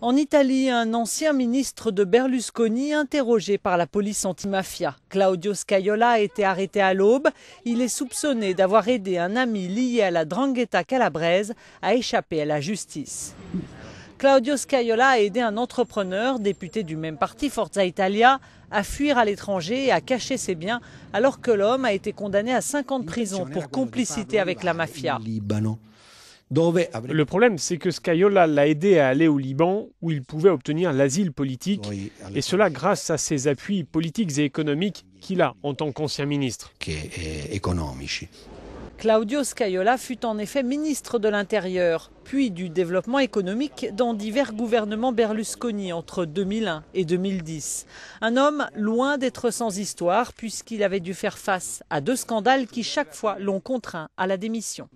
En Italie, un ancien ministre de Berlusconi interrogé par la police antimafia. Claudio Scaiola a été arrêté à l'aube. Il est soupçonné d'avoir aidé un ami lié à la Drangheta calabraise à échapper à la justice. Claudio Scaiola a aidé un entrepreneur, député du même parti, Forza Italia, à fuir à l'étranger et à cacher ses biens, alors que l'homme a été condamné à 5 ans de prison pour complicité avec la mafia. Le problème, c'est que Scaiola l'a aidé à aller au Liban où il pouvait obtenir l'asile politique, et cela grâce à ses appuis politiques et économiques qu'il a en tant qu'ancien ministre. Euh, Claudio Scaiola fut en effet ministre de l'Intérieur, puis du développement économique dans divers gouvernements Berlusconi entre 2001 et 2010. Un homme loin d'être sans histoire puisqu'il avait dû faire face à deux scandales qui chaque fois l'ont contraint à la démission.